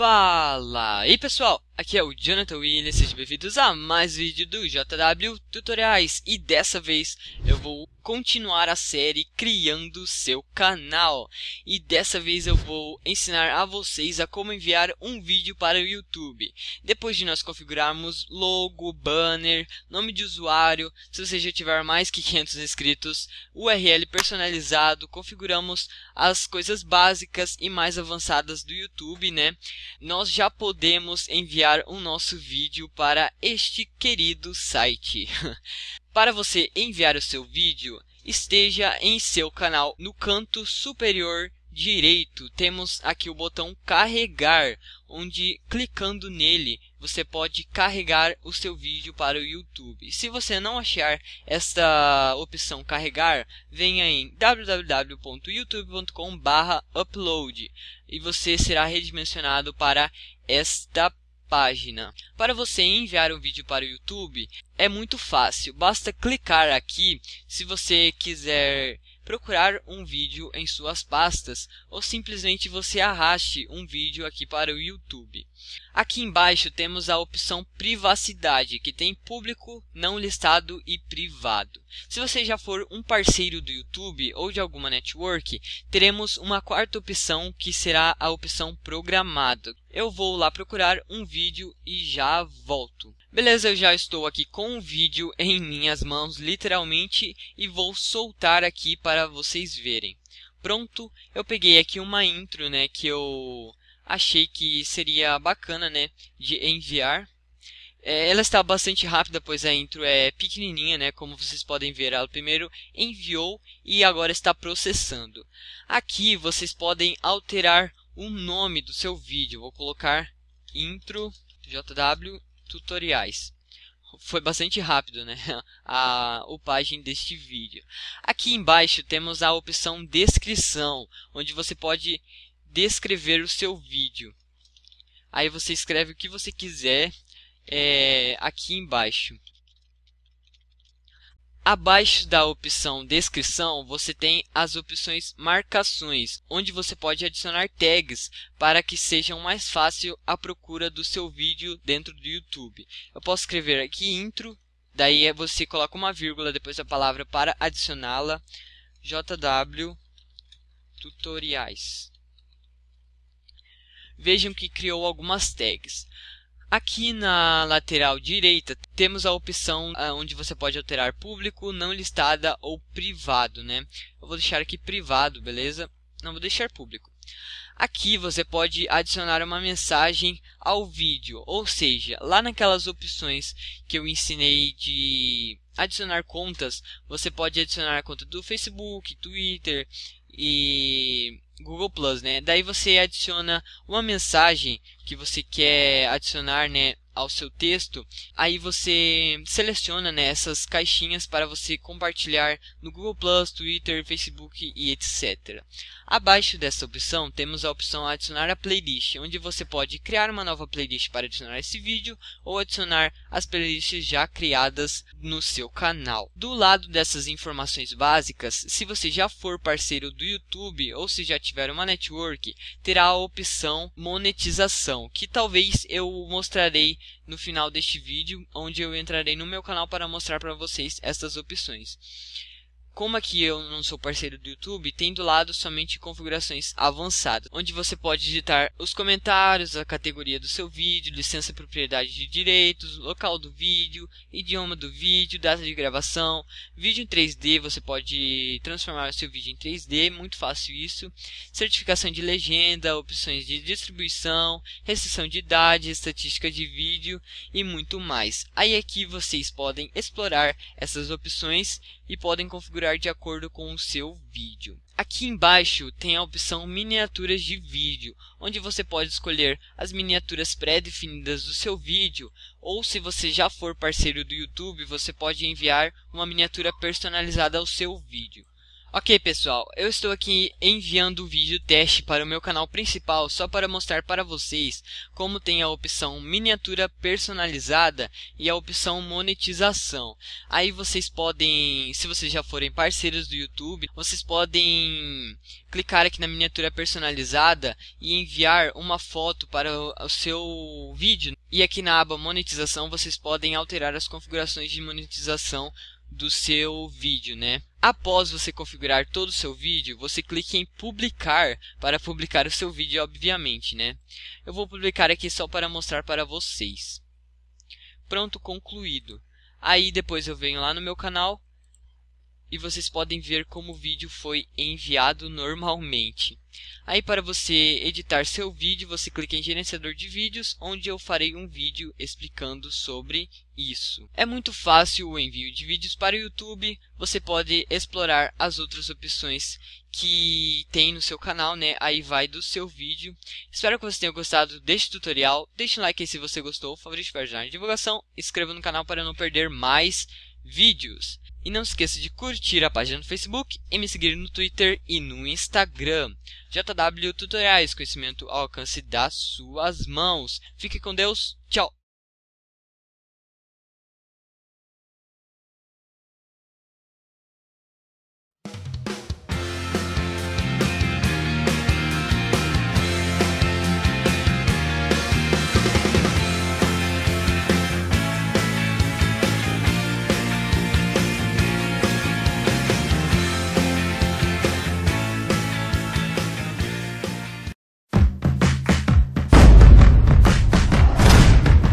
Fala aí pessoal, aqui é o Jonathan Williams, sejam bem-vindos a mais um vídeo do JW Tutoriais e dessa vez eu vou continuar a série criando seu canal. E dessa vez eu vou ensinar a vocês a como enviar um vídeo para o YouTube. Depois de nós configurarmos logo, banner, nome de usuário, se você já tiver mais que 500 inscritos, URL personalizado, configuramos as coisas básicas e mais avançadas do YouTube, né? Nós já podemos enviar o nosso vídeo para este querido site. Para você enviar o seu vídeo, esteja em seu canal no canto superior direito temos aqui o botão carregar, onde clicando nele você pode carregar o seu vídeo para o YouTube. Se você não achar esta opção carregar, venha em www.youtube.com/upload e você será redimensionado para esta página. Para você enviar um vídeo para o YouTube, é muito fácil. Basta clicar aqui se você quiser procurar um vídeo em suas pastas ou simplesmente você arraste um vídeo aqui para o YouTube. Aqui embaixo temos a opção privacidade, que tem público, não listado e privado. Se você já for um parceiro do YouTube ou de alguma network, teremos uma quarta opção que será a opção programado. Eu vou lá procurar um vídeo e já volto. Beleza, eu já estou aqui com o vídeo em minhas mãos, literalmente, e vou soltar aqui para vocês verem. Pronto, eu peguei aqui uma intro, né, que eu achei que seria bacana, né, de enviar. É, ela está bastante rápida, pois a intro é pequenininha, né, como vocês podem ver. Ela primeiro enviou e agora está processando. Aqui vocês podem alterar o nome do seu vídeo. Vou colocar intro JW tutoriais. Foi bastante rápido, né? A upagem deste vídeo. Aqui embaixo temos a opção descrição, onde você pode descrever o seu vídeo. Aí você escreve o que você quiser é, aqui embaixo. Abaixo da opção descrição, você tem as opções marcações, onde você pode adicionar tags para que sejam mais fácil a procura do seu vídeo dentro do YouTube. Eu posso escrever aqui intro, daí é você coloca uma vírgula depois da palavra para adicioná-la, jw tutoriais. Vejam que criou algumas tags. Aqui na lateral direita temos a opção ah, onde você pode alterar público, não listada ou privado, né? Eu vou deixar aqui privado, beleza? Não vou deixar público. Aqui você pode adicionar uma mensagem ao vídeo, ou seja, lá naquelas opções que eu ensinei de adicionar contas, você pode adicionar a conta do Facebook, Twitter, e Google Plus, né? Daí você adiciona uma mensagem que você quer adicionar, né, ao seu texto, aí você seleciona né, essas caixinhas para você compartilhar no Google+, Twitter, Facebook e etc. Abaixo dessa opção, temos a opção adicionar a playlist, onde você pode criar uma nova playlist para adicionar esse vídeo ou adicionar as playlists já criadas no seu canal. Do lado dessas informações básicas, se você já for parceiro do YouTube ou se já tiver uma network, terá a opção monetização, que talvez eu mostrarei no final deste vídeo onde eu entrarei no meu canal para mostrar para vocês estas opções como aqui eu não sou parceiro do YouTube, tem do lado somente configurações avançadas, onde você pode digitar os comentários, a categoria do seu vídeo, licença propriedade de direitos, local do vídeo, idioma do vídeo, data de gravação, vídeo em 3D, você pode transformar o seu vídeo em 3D, muito fácil isso, certificação de legenda, opções de distribuição, restrição de idade, estatística de vídeo e muito mais. Aí aqui é vocês podem explorar essas opções e podem configurar de acordo com o seu vídeo. Aqui embaixo tem a opção miniaturas de vídeo, onde você pode escolher as miniaturas pré-definidas do seu vídeo, ou se você já for parceiro do YouTube, você pode enviar uma miniatura personalizada ao seu vídeo. Ok pessoal, eu estou aqui enviando o vídeo teste para o meu canal principal só para mostrar para vocês como tem a opção miniatura personalizada e a opção monetização. Aí vocês podem, se vocês já forem parceiros do YouTube, vocês podem clicar aqui na miniatura personalizada e enviar uma foto para o seu vídeo. E aqui na aba monetização vocês podem alterar as configurações de monetização do seu vídeo, né? Após você configurar todo o seu vídeo, você clique em publicar para publicar o seu vídeo, obviamente, né? Eu vou publicar aqui só para mostrar para vocês. Pronto, concluído. Aí depois eu venho lá no meu canal, e vocês podem ver como o vídeo foi enviado normalmente. Aí para você editar seu vídeo, você clica em gerenciador de vídeos, onde eu farei um vídeo explicando sobre isso. É muito fácil o envio de vídeos para o YouTube, você pode explorar as outras opções que tem no seu canal, né? Aí vai do seu vídeo. Espero que você tenha gostado deste tutorial. Deixe um like aí se você gostou, favorite para ajudar na divulgação, inscreva no canal para não perder mais vídeos. E não se esqueça de curtir a página no Facebook e me seguir no Twitter e no Instagram. JW Tutoriais, conhecimento ao alcance das suas mãos. Fique com Deus, tchau!